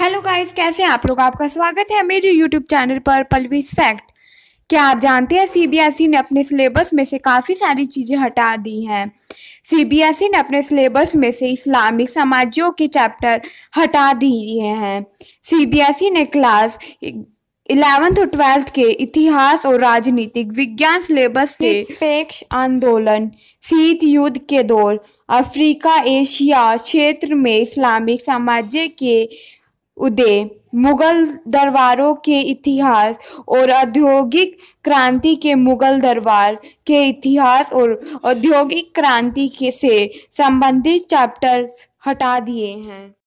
hello guys कैसे हैं आप लोग आपका स्वागत है मेरे यूट्यूब चैनल पर पलवीज फैक्ट क्या आप जानते हैं सीबीएसई e ने अपने सिलेबस में से काफ़ी सारी चीज़ें हटा दी हैं सीबीएसई e ने अपने सिलेबस में से इस्लामिक समाजों के चैप्टर हटा दिए हैं सीबीएसई e ने क्लास इलेवेंथ और ट्वेल्थ के इतिहास और राजनीतिक विज्ञान सिलेबस से पेक्ष आंदोलन शीत युद्ध के दौर अफ्रीका एशिया क्षेत्र में इस्लामिक सामाज्य के उदय मुगल दरबारों के इतिहास और औद्योगिक क्रांति के मुगल दरबार के इतिहास और औद्योगिक क्रांति के से संबंधित चैप्टर्स हटा दिए हैं